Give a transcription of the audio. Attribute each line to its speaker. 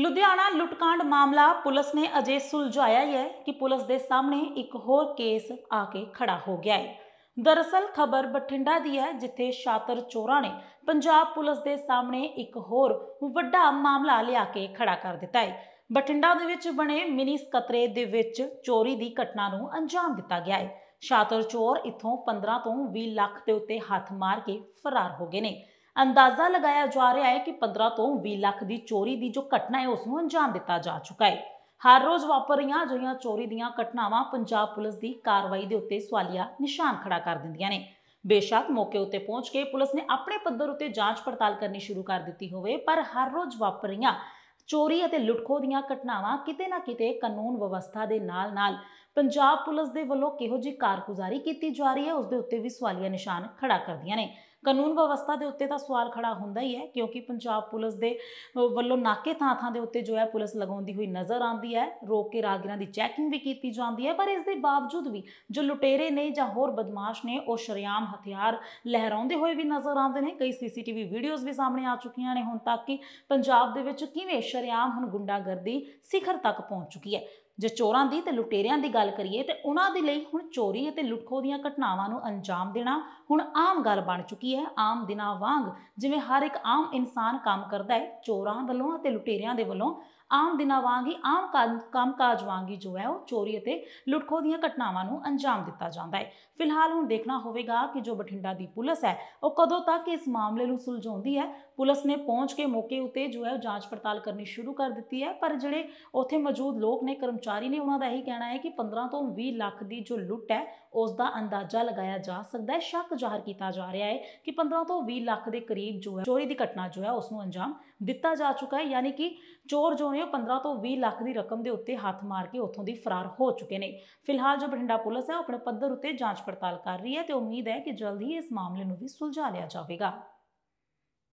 Speaker 1: ਲੁਧਿਆਣਾ ਲੁੱਟਕਾਂਡ ਮਾਮਲਾ ਪੁਲਿਸ ਨੇ ਅਜੇ ਸੁਲਝਾਇਆ ਹੈ ਕਿ ਪੁਲਿਸ ਦੇ ਸਾਹਮਣੇ ਇੱਕ ਹੋਰ ਕੇਸ ਆ ਕੇ ਖੜਾ ਹੋ ਗਿਆ ਹੈ ਦਰਅਸਲ ਖਬਰ ਬਠਿੰਡਾ ਦੀ ਹੈ ਜਿੱਥੇ ਸ਼ਾਤਰ ਚੋਰਾਂ ਨੇ ਪੰਜਾਬ ਪੁਲਿਸ ਦੇ ਸਾਹਮਣੇ ਇੱਕ ਹੋਰ ਵੱਡਾ ਮਾਮਲਾ ਲਿਆ ਕੇ ਖੜਾ ਕਰ ਦਿੱਤਾ ਹੈ ਬਠਿੰਡਾ ਦੇ ਵਿੱਚ ਬਣੇ ਮਿਨੀ ਸਕਤਰੇ ਦੇ ਵਿੱਚ ਚੋਰੀ ਦੀ ਘਟਨਾ ਨੂੰ ਅੰਜਾਮ ਦਿੱਤਾ ਗਿਆ ਹੈ ਸ਼ਾਤਰ ਚੋਰ ਇਥੋਂ 15 ਤੋਂ 20 ਲੱਖ ਦੇ ਉੱਤੇ ਹੱਥ ਮਾਰ ਕੇ ਫਰਾਰ ਹੋ ਗਏ ਨੇ ਅੰਦਾਜ਼ਾ ਲਗਾਇਆ ਜਾ ਰਿਹਾ ਹੈ ਕਿ 15 ਤੋਂ 20 ਲੱਖ ਦੀ ਚੋਰੀ ਦੀ ਜੋ ਘਟਨਾ ਹੈ ਉਸ ਨੂੰ ਅੰਜਾਮ ਦਿੱਤਾ ਜਾ ਚੁੱਕਾ ਹੈ ਹਰ ਰੋਜ਼ ਵਾਪਰ ਰਹੀਆਂ ਅਜਿਹੀਆਂ ਚੋਰੀ ਦੀਆਂ ਘਟਨਾਵਾਂ ਪੰਜਾਬ ਪੁਲਿਸ ਦੀ ਕਾਰਵਾਈ ਦੇ ਉੱਤੇ ਸਵਾਲੀਆ ਨਿਸ਼ਾਨ ਖੜਾ ਕਰ ਦਿੰਦੀਆਂ ਨੇ ਬੇਸ਼ੱਕ ਮੌਕੇ ਉੱਤੇ ਪਹੁੰਚ ਕੇ ਪੁਲਿਸ ਨੇ ਆਪਣੇ ਪੱਧਰ ਉੱਤੇ ਜਾਂਚ ਪੜਤਾਲ ਕਰਨੀ ਸ਼ੁਰੂ ਕਰ ਦਿੱਤੀ ਹੋਵੇ ਪਰ ਹਰ ਰੋਜ਼ ਵਾਪਰ ਰਹੀਆਂ ਚੋਰੀ ਅਤੇ ਲੁੱਟਖੋ ਦੀਆਂ ਘਟਨਾਵਾਂ ਕਿਤੇ ਨਾ ਕਿਤੇ ਕਾਨੂੰਨ ਵਿਵਸਥਾ ਦੇ ਨਾਲ-ਨਾਲ ਪੰਜਾਬ ਪੁਲਿਸ ਦੇ ਵੱਲੋਂ ਕਿਹੋ ਜੀ ਕਾਰਗੁਜ਼ਾਰੀ ਕੀਤੀ ਜਾ ਰਹੀ ਹੈ ਉਸ ਦੇ ਉੱਤੇ ਵੀ ਸਵਾਲੀਆ ਨਿਸ਼ਾਨ ਖੜਾ ਕਰਦੀਆਂ ਨੇ ਕਾਨੂੰਨ ਵਿਵਸਥਾ ਦੇ ਉੱਤੇ ਤਾਂ ਸਵਾਲ ਖੜਾ ਹੁੰਦਾ ਹੀ ਹੈ ਕਿਉਂਕਿ ਪੰਜਾਬ ਪੁਲਿਸ ਦੇ ਵੱਲੋਂ ਨਾਕੇ ਥਾਂ-ਥਾਂ ਦੇ ਉੱਤੇ ਜੋ ਹੈ ਪੁਲਿਸ ਲਗਾਉਂਦੀ ਹੋਈ ਨਜ਼ਰ ਆਉਂਦੀ ਹੈ ਰੋਕ ਕੇ ਰਾਗਰਾਂ ਦੀ ਚੈਕਿੰਗ ਵੀ ਕੀਤੀ ਜਾਂਦੀ ਹੈ ਪਰ ਇਸ ਦੇ ਬਾਵਜੂਦ ਵੀ ਜੋ ਲੁਟੇਰੇ ਨੇ ਜਾਂ ਹੋਰ ਬਦਮਾਸ਼ ਨੇ ਉਹ ਸ਼ਰਿਆਮ ਹਥਿਆਰ ਲਹਿਰਾਉਂਦੇ ਹੋਏ ਵੀ ਨਜ਼ਰ ਆਉਂਦੇ ਨੇ ਕਈ ਸੀਸੀਟੀਵੀ ਵੀਡੀਓਜ਼ ਵੀ ਸਾਹਮਣੇ ਆ ਚੁੱਕੀਆਂ ਨੇ ਹੁਣ ਤੱਕ ਕਿ ਪੰਜਾਬ ਦੇ ਵਿੱਚ ਕਿਵੇਂ ਸ਼ਰਿਆਮ ਹੁਣ ਗੁੰਡਾਗਰਦੀ ਸਿਖਰ ਤੱਕ ਪਹੁੰਚ ਚੁੱਕੀ ਹੈ ਜੇ ਚੋਰਾਂ ਦੀ ਤੇ ਲੁਟੇਰਿਆਂ ਦੀ ਗੱਲ ਕਰੀਏ ਤੇ ਉਹਨਾਂ ਦੇ ਲਈ ਹੁਣ ਚੋਰੀ ਅਤੇ ਲੁੱਟਖੋ ਦੀਆਂ ਘਟਨਾਵਾਂ ਨੂੰ ਅੰਜਾਮ ਦੇਣਾ ਹੁਣ ਆਮ ਗੱਲ ਬਣ ਚੁੱਕੀ ਹੈ ਆਮ ਦਿਨਾਂ ਵਾਂਗ ਜਿਵੇਂ ਹਰ ਇੱਕ ਆਮ ਇਨਸਾਨ ਕੰਮ ਕਰਦਾ ਹੈ ਚੋਰਾਂ ਵੱਲੋਂ ਅਤੇ ਲੁਟੇਰਿਆਂ ਦੇ ਵੱਲੋਂ ਆਮ ਦਿਨਾਂ ਵਾਂਗ ਹੀ ਆਮ ਕੰਮਕਾਜ ਵਾਂਗ ਹੀ ਜੋ ਹੈ ਉਹ ਚੋਰੀ ਅਤੇ ਲੁੱਟਖੋ ਦੀਆਂ ਘਟਨਾਵਾਂ ਨੂੰ ਅੰਜਾਮ ਦਿੱਤਾ ਜਾਂਦਾ ਹੈ ਫਿਲਹਾਲ ਹੁਣ ਦੇਖਣਾ ਹੋਵੇਗਾ ਕਿ ਜੋ ਬਠਿੰਡਾ ਦੀ ਪੁਲਿਸ ਹੈ ਉਹ ਕਦੋਂ ਤੱਕ ਇਸ ਮਾਮਲੇ ਨੂੰ ਸੁਲਝਾਉਂਦੀ ਹੈ ਪੁਲਿਸ ਨੇ ਪਹੁੰਚ ਕੇ ਮੌਕੇ ਉਤੇ ਜੋ ਹੈ ਉਹ ਜਾਂਚ ਪੜਤਾਲ ਕਰਨੀ ਸ਼ੁਰੂ ਕਰ ਦਿੱਤੀ ਹੈ ਪਰ ਜਿਹੜੇ ਉੱਥੇ ਮੌਜੂਦ ਲੋਕ ਨੇ ਕਰਮਚਾਰੀ ਨੇ ਉਹਨਾਂ ਦਾ ਇਹੀ ਕਹਿਣਾ ਹੈ ਕਿ 15 ਤੋਂ 20 ਲੱਖ ਦੀ ਜੋ ਲੁੱਟ ਹੈ ਉਸ ਦਾ ਅੰਦਾਜ਼ਾ ਲਗਾਇਆ ਜਾ ਸਕਦਾ ਹੈ ਸ਼ੱਕ ਜ਼ਾਹਰ ਕੀਤਾ ਜਾ ਰਿਹਾ ਹੈ ਕਿ 15 ਤੋਂ 20 ਲੱਖ ਦੇ ਕਰੀਬ ਜੋ ਹੈ ਚੋਰੀ ਦੀ ਘਟਨਾ ਜੋ ਹੈ ਉਸ ਨੂੰ ਅੰਜਾਮ ਦਿੱਤਾ ਜਾ ਚੁੱਕਾ ਹੈ ਯਾਨੀ ਕਿ ਚੋਰ ਜੋ ਹੋਏ 15 ਤੋਂ 20 ਲੱਖ ਦੀ ਰਕਮ ਦੇ ਉੱਤੇ ਹੱਥ ਮਾਰ ਕੇ ਉੱਥੋਂ ਦੀ ਫਰਾਰ ਹੋ ਚੁੱਕੇ ਨੇ ਫਿਲਹਾਲ ਜੋ ਬਠਿੰਡਾ ਪੁਲਿਸ ਹੈ ਆਪਣੇ ਪੱਧਰ ਉੱਤੇ ਜਾਂਚ ਪੜਤਾਲ ਕਰ ਰਹੀ ਹੈ ਤੇ ਉਮੀਦ ਹੈ ਕਿ ਜਲਦੀ ਇਸ ਮਾਮਲੇ ਨੂੰ ਵੀ ਸੁਲਝਾ ਲਿਆ ਜਾਵੇਗਾ